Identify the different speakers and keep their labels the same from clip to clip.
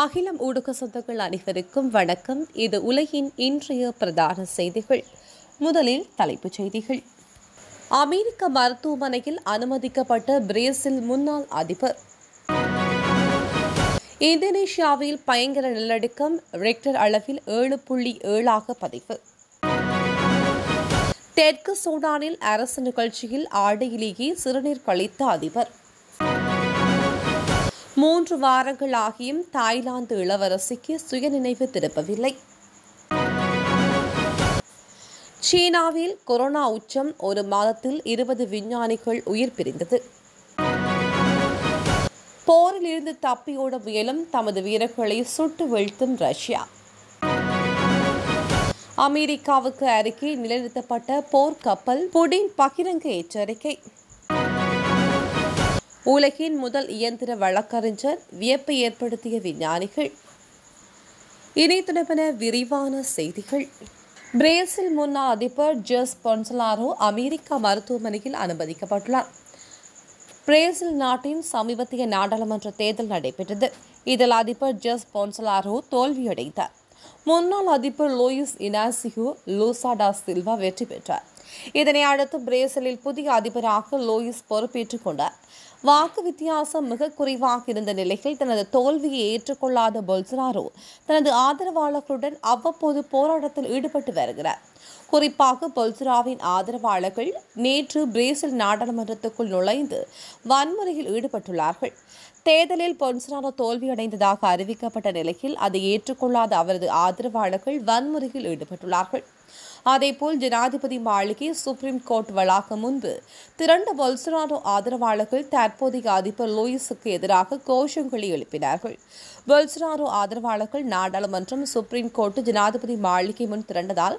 Speaker 1: அகிலம் ஊடக சொந்தங்கள் அனைவருக்கும் வணக்கம் இது உலகின் இன்றைய பிரதான செய்திகள் முதலில் தலைப்புச் செய்திகள் அமெரிக்க மருத்துவமனையில் அனுமதிக்கப்பட்ட பிரேசில் முன்னாள் அதிபர் இந்தோனேஷியாவில் பயங்கர நிலநடுக்கம் ரெக்டர் அளவில் ஏழு புள்ளி ஏழாக பதிவு தெற்கு சூடானில் அரசு நிகழ்ச்சியில் ஆடையிலேயே சிறுநீர் கழித்த அதிபர் மூன்று வாரங்களாகியும் தாய்லாந்து இளவரசிக்கு சுயநினைவு திருப்பவில்லை சீனாவில் கொரோனா உச்சம் ஒரு மாதத்தில் இருபது விஞ்ஞானிகள் உயிர் பிரிந்தது போரில் இருந்து தப்பியோட முயலும் தமது வீரர்களை சுட்டு வீழ்த்தும் ரஷ்யா அமெரிக்காவுக்கு அருகே நிலைநிறுத்தப்பட்ட போர்க்கப்பல் புடின் பகிரங்க எச்சரிக்கை உலகின் முதல் இயந்திர வழக்கறிஞர் வியப்பை ஏற்படுத்திய விஞ்ஞானிகள் இனி விரிவான செய்திகள் பிரேசில் முன்னாள் அதிபர் ஜெஸ் பொன்சலாரோ அமெரிக்கா மருத்துவமனையில் அனுமதிக்கப்பட்டுள்ளார் பிரேசில் நாட்டின் சமீபத்திய நாடாளுமன்ற தேர்தல் நடைபெற்றது இதில் அதிபர் ஜெஸ் பொன்சலாரோ தோல்வியடைந்தார் முன்னாள் அதிபர் லூயிஸ் இனாசியோ லூசாடா சில்வா வெற்றி பெற்றார் இதனை அடுத்து பிரேசிலில் புதிய அதிபராக லூயிஸ் பொறுப்பேற்றுக் கொண்டார் வாக்கு வித்தியாசம் மிக குறைவாக இருந்த நிலையில் தனது தோல்வியை ஏற்றுக்கொள்ளாத பொல்சனாரோ தனது ஆதரவாளர்களுடன் அவ்வப்போது போராட்டத்தில் ஈடுபட்டு வருகிறார் குறிப்பாக பொல்சுராவின் ஆதரவாளர்கள் நேற்று பிரேசில் நாடாளுமன்றத்துக்குள் நுழைந்து வன்முறையில் ஈடுபட்டுள்ளார்கள் தேர்தலில் பொன்சரானோ தோல்வியடைந்ததாக அறிவிக்கப்பட்ட நிலையில் அதை ஏற்றுக்கொள்ளாத அவரது ஆதரவாளர்கள் வன்முறையில் ஈடுபட்டுள்ளார்கள் அதேபோல் ஜனாதிபதி மாளிகை சுப்ரீம் கோர்ட் வளாகம் முன்பு திரண்ட பொல்சனாரோ ஆதரவாளர்கள் தற்போதைய அதிபர் லூயிஸுக்கு எதிராக கோஷங்களை எழுப்பினார்கள் பொல்சனாரோ ஆதரவாளர்கள் நாடாளுமன்றம் சுப்ரீம் கோர்ட் ஜனாதிபதி மாளிகை முன் திரண்டதால்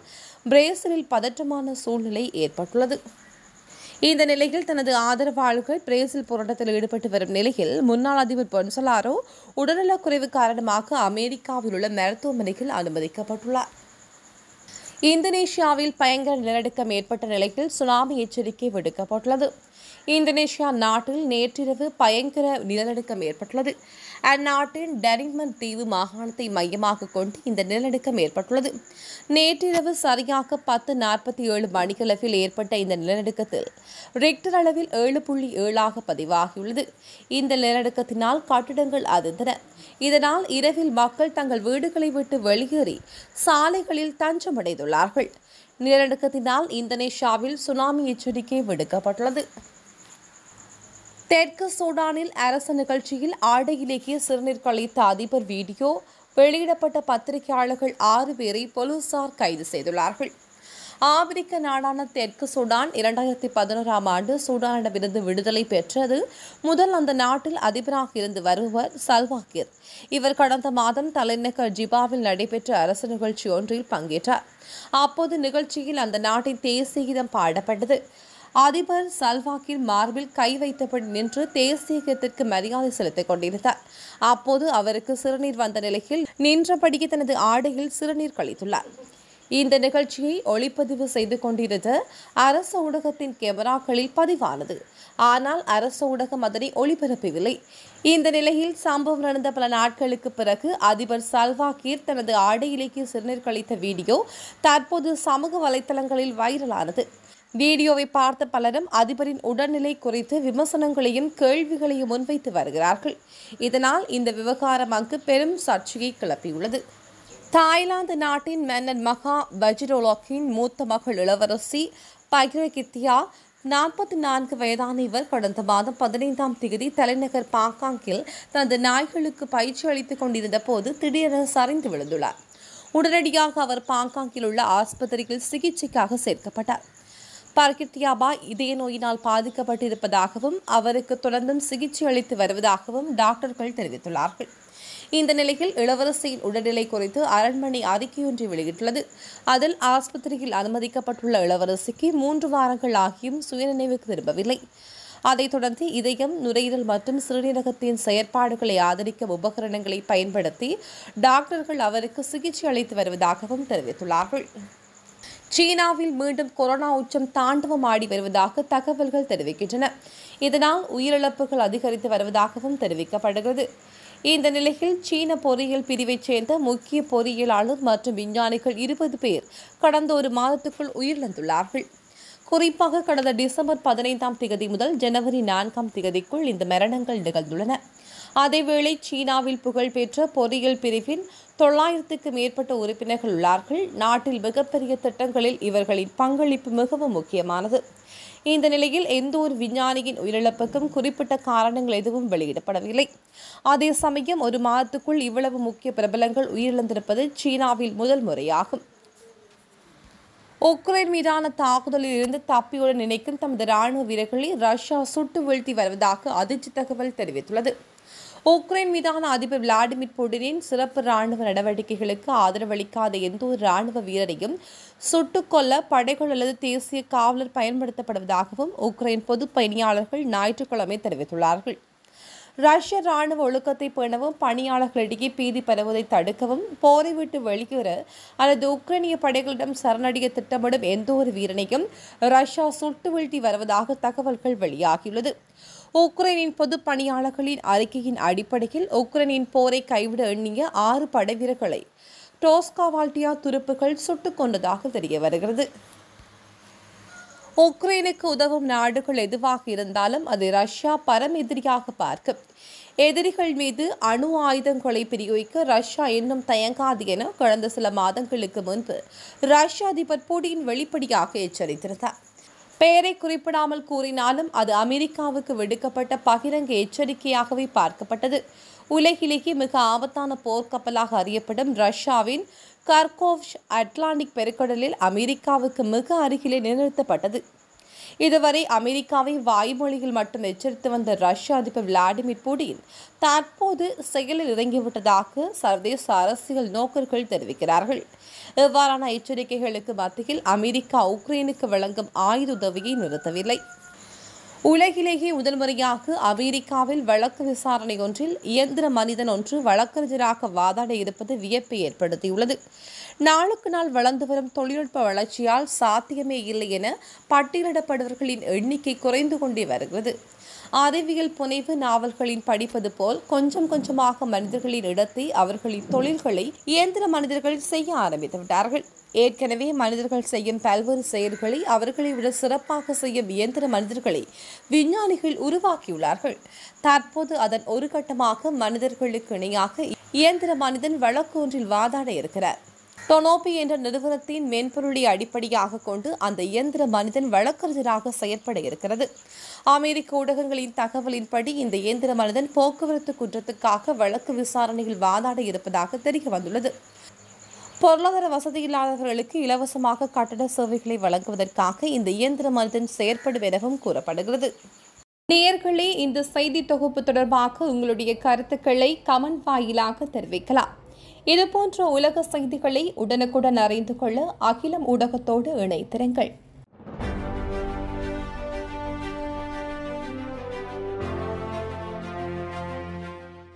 Speaker 1: பிரேசிலில் பதற்றமான சூழ்நிலை ஏற்பட்டுள்ளது இந்த நிலையில் தனது ஆதரவாளர்கள் பிரேசில் போராட்டத்தில் ஈடுபட்டு வரும் நிலையில் முன்னாள் அதிபர் பொன்சலாரோ உடல்நலக்குறைவு காரணமாக அமெரிக்காவில் உள்ள மருத்துவமனையில் அனுமதிக்கப்பட்டுள்ளார் இந்தோனேஷியாவில் பயங்கர நிலநடுக்கம் ஏற்பட்ட நிலையில் சுனாமி எச்சரிக்கை விடுக்கப்பட்டுள்ளது இந்தோனேஷியா நாட்டில் நேற்றிரவு பயங்கர நிலநடுக்கம் ஏற்பட்டுள்ளது அந்நாட்டின் டெரிமன் தீவு மாகாணத்தை மையமாக கொண்டு இந்த நிலநடுக்கம் ஏற்பட்டுள்ளது நேற்றிரவு சரியாக பத்து நாற்பத்தி ஏழு மணிக்களவில் ஏற்பட்ட இந்த நிலநடுக்கத்தில் ரிக்டர் அளவில் ஏழு புள்ளி ஏழாக பதிவாகியுள்ளது இந்த நிலநடுக்கத்தினால் கட்டிடங்கள் அதிர்ந்தன இதனால் இரவில் மக்கள் தங்கள் வீடுகளை விட்டு வெளியேறி சாலைகளில் தஞ்சமடைந்துள்ளார்கள் நிலநடுக்கத்தினால் இந்தோனேஷியாவில் சுனாமி எச்சரிக்கை விடுக்கப்பட்டுள்ளது தெற்கு சூடானில் அரசு நிகழ்ச்சியில் ஆடையிலேயே சிறுநீர் கழித்த அதிபர் வீடியோ வெளியிடப்பட்ட பத்திரிகையாளர்கள் ஆறு பேரை போலீசார் கைது செய்துள்ளார்கள் ஆப்பிரிக்க நாடான தெற்கு சூடான் இரண்டாயிரத்தி பதினோராம் ஆண்டு சூடானிடமிருந்து விடுதலை பெற்றது முதல் அந்த நாட்டில் அதிபராக இருந்து வருபவர் சல்வாகிர் இவர் கடந்த மாதம் தலைநகர் ஜிபாவில் நடைபெற்ற அரசு நிகழ்ச்சி ஒன்றில் பங்கேற்றார் அப்போது நிகழ்ச்சியில் அந்த நாட்டின் தேசிய இதம் பாடப்பட்டது அதிபர் சல்வாக்கின் மார்பில் கை வைத்தபடி நின்று தேசியத்திற்கு மரியாதை செலுத்திக் கொண்டிருந்தார் அப்போது அவருக்கு சிறுநீர் வந்த நிலையில் நின்றபடியே தனது ஆடையில் சிறுநீர் கழித்துள்ளார் இந்த நிகழ்ச்சியை ஒளிப்பதிவு செய்து கொண்டிருந்த அரச ஊடகத்தின் கேமராக்களில் பதிவானது ஆனால் அரச ஊடகம் அதனை ஒளிபரப்பவில்லை இந்த நிலையில் சம்பவம் நடந்த பல நாட்களுக்கு பிறகு அதிபர் சல்வா கீர் தனது ஆடையிலேக்கு சிறுநீர் கழித்த வீடியோ தற்போது சமூக வலைதளங்களில் வைரலானது வீடியோவை பார்த்த பலரும் அதிபரின் உடல்நிலை குறித்து விமர்சனங்களையும் கேள்விகளையும் முன்வைத்து வருகிறார்கள் இதனால் இந்த விவகாரம் அங்கு பெரும் சர்ச்சையை கிளப்பியுள்ளது தாய்லாந்து நாட்டின் மன்னர் மகா வஜிரோலோக்கின் மூத்த மகள் இளவரசி பகிரகித்யா நாற்பத்தி நான்கு வயதான இவர் கடந்த மாதம் பதினைந்தாம் தேதி தலைநகர் பாங்காங்கில் தனது நாய்களுக்கு பயிற்சி அளித்துக் கொண்டிருந்த போது திடீரென சரிந்து விழுந்துள்ளார் உடனடியாக அவர் பாங்காங்கில் உள்ள ஆஸ்பத்திரியில் சிகிச்சைக்காக சேர்க்கப்பட்டார் பார்கிர்தியாபா இதய நோயினால் பாதிக்கப்பட்டிருப்பதாகவும் அவருக்கு தொடர்ந்தும் சிகிச்சை அளித்து வருவதாகவும் டாக்டர்கள் தெரிவித்துள்ளார்கள் இந்த நிலையில் இளவரசியின் உடல்நிலை குறித்து அரண்மனை அறிக்கையொன்றை வெளியிட்டுள்ளது அதில் ஆஸ்பத்திரியில் அனுமதிக்கப்பட்டுள்ள இளவரசிக்கு மூன்று வாரங்கள் ஆகியும் சுயநினைவுக்கு திரும்பவில்லை அதைத் தொடர்ந்து இதயம் நுரையீரல் மற்றும் சிறுநீரகத்தின் செயற்பாடுகளை ஆதரிக்க உபகரணங்களை பயன்படுத்தி டாக்டர்கள் அவருக்கு சிகிச்சை அளித்து வருவதாகவும் தெரிவித்துள்ளார்கள் சீனாவில் மீண்டும் கொரோனா உச்சம் தாண்டவம் ஆடி வருவதாக தகவல்கள் தெரிவிக்கின்றன இதனால் உயிரிழப்புகள் அதிகரித்து வருவதாகவும் தெரிவிக்கப்படுகிறது இந்த நிலையில் சீன பொறியியல் பிரிவைச் சேர்ந்த முக்கிய பொறியியலாளர் மற்றும் விஞ்ஞானிகள் இருபது பேர் கடந்த ஒரு மாதத்துக்குள் உயிரிழந்துள்ளார்கள் குறிப்பாக கடந்த டிசம்பர் பதினைந்தாம் தேதி முதல் ஜனவரி நான்காம் தேதிக்குள் இந்த மரணங்கள் நிகழ்ந்துள்ளன அதேவேளை சீனாவில் புகழ்பெற்ற பொறியியல் பிரிவின் தொள்ளாயிரத்துக்கு மேற்பட்ட உறுப்பினர்கள் உள்ளார்கள் நாட்டில் மிகப்பெரிய திட்டங்களில் இவர்களின் பங்களிப்பு மிகவும் முக்கியமானது இந்த நிலையில் எந்த ஒரு விஞ்ஞானியின் உயிரிழப்புக்கும் குறிப்பிட்ட காரணங்கள் எதுவும் வெளியிடப்படவில்லை அதே சமயம் ஒரு மாதத்துக்குள் இவ்வளவு முக்கிய பிரபலங்கள் உயிரிழந்திருப்பது சீனாவில் முதல் முறையாகும் உக்ரைன் மீதான தாக்குதலில் இருந்து தப்பியுடன் நினைக்கும் தமது ராணுவ வீரர்களை ரஷ்யா சுட்டு வீழ்த்தி வருவதாக அதிர்ச்சி தகவல் தெரிவித்துள்ளது உக்ரைன் மீதான அதிபர் விளாடிமிர் புடினின் சிறப்பு ராணுவ நடவடிக்கைகளுக்கு ஆதரவளிக்காத எந்த ஒரு ராணுவ வீரரையும் சுட்டுக்கொல்ல படைகள் அல்லது தேசிய காவலர் பயன்படுத்தப்படுவதாகவும் உக்ரைன் பொது பயணியாளர்கள் ஞாயிற்றுக்கிழமை தெரிவித்துள்ளார்கள் ரஷ்ய ராணுவ ஒழுக்கத்தை பேணவும் பணியாளர்களிடையே பீதி பரவுவதை தடுக்கவும் போரை விட்டு வெளியேற அல்லது உக்ரைனிய படைகளிடம் சரணடைய திட்டமிடும் எந்த ஒரு வீரனையும் ரஷ்யா சுட்டு வீழ்த்தி வருவதாக தகவல்கள் வெளியாகியுள்ளது உக்ரைனின் பொது பணியாளர்களின் அறிக்கையின் அடிப்படையில் உக்ரைனின் போரை கைவிட எண்ணிய ஆறு படை வீரர்களை டோஸ்காவால்டியா துருப்புகள் சுட்டுக் கொண்டதாக தெரிய வருகிறது உக்ரைனுக்கு உதவும் நாடுகள் எதுவாக இருந்தாலும் அது ரஷ்யா பரம் எதிரியாக பார்க்கும் எதிரிகள் மீது அணு ஆயுதங்களை பிரயோகிக்க ரஷ்யா இன்னும் தயங்காது என கடந்த சில மாதங்களுக்கு முன்பு ரஷ்ய அதிபர் புடின் வெளிப்படையாக எச்சரித்திருந்தார் பெயரை குறிப்பிடாமல் கூறினாலும் அது அமெரிக்காவுக்கு விடுக்கப்பட்ட பகிரங்க எச்சரிக்கையாகவே பார்க்கப்பட்டது உலகிலேயே மிக ஆபத்தான போர்க்கப்பலாக அறியப்படும் ரஷ்யாவின் கர்கோவ்ஷ் அட்லாண்டிக் பெருக்கடலில் அமெரிக்காவுக்கு மிக அருகிலே நிறுத்தப்பட்டது இதுவரை அமெரிக்காவை வாய்மொழியில் மட்டும் எச்சரித்து வந்த ரஷ்ய அதிபர் விளாடிமிர் புடின் தற்போது செயலில் இறங்கிவிட்டதாக சர்வதேச அரசியல் நோக்கர்கள் தெரிவிக்கிறார்கள் இவ்வாறான எச்சரிக்கைகளுக்கு மத்தியில் அமெரிக்கா உக்ரைனுக்கு வழங்கும் ஆயுத உதவியை நிறுத்தவில்லை உலகிலேயே முதல் முறையாக அமெரிக்காவில் வழக்கு விசாரணை ஒன்றில் இயந்திர மனிதன் ஒன்று வழக்கறிஞராக வாதாட இருப்பது வியப்பை ஏற்படுத்தியுள்ளது நாளுக்கு நாள் வளர்ந்து வரும் தொழில்நுட்ப வளர்ச்சியால் சாத்தியமே இல்லை என பட்டியலிடப்படுவர்களின் எண்ணிக்கை குறைந்து கொண்டே வருகிறது அறிவியல் புனைவு நாவல்களின் படிப்பது போல் கொஞ்சம் கொஞ்சமாக மனிதர்களின் இடத்தை அவர்களின் தொழில்களை இயந்திர மனிதர்கள் செய்ய ஆரம்பித்து விட்டார்கள் ஏற்கனவே மனிதர்கள் செய்யும் பல்வேறு செயல்களை அவர்களை விட சிறப்பாக செய்யும் இயந்திர மனிதர்களை விஞ்ஞானிகள் உருவாக்கியுள்ளார்கள் தற்போது அதன் ஒரு கட்டமாக மனிதர்களுக்கு இணையாக இயந்திர மனிதன் வழக்கு ஒன்றில் வாதாட இருக்கிறார் டொனோபி என்ற நிறுவனத்தின் மென்பொருளை அடிப்படையாக கொண்டு அந்த இயந்திர மனிதன் வழக்கறிஞராக செயற்பட இருக்கிறது அமெரிக்க ஊடகங்களின் தகவலின்படி இந்த இயந்திர மனிதன் போக்குவரத்து குற்றத்துக்காக வழக்கு விசாரணையில் வாதாட இருப்பதாக தெரிய வந்துள்ளது பொருளாதார வசதி இல்லாதவர்களுக்கு இலவசமாக கட்டட சேவைகளை வழங்குவதற்காக இந்த இயந்திர மருத்துவம் செயற்படும் எனவும் கூறப்படுகிறது நேர்களே இந்த செய்தி தொகுப்பு தொடர்பாக உங்களுடைய கருத்துக்களை கமெண்ட் வாயிலாக தெரிவிக்கலாம் இதுபோன்ற உலக செய்திகளை உடனுக்குடன் அறிந்து கொள்ள அகிலம் ஊடகத்தோடு இணைத்திருங்கள்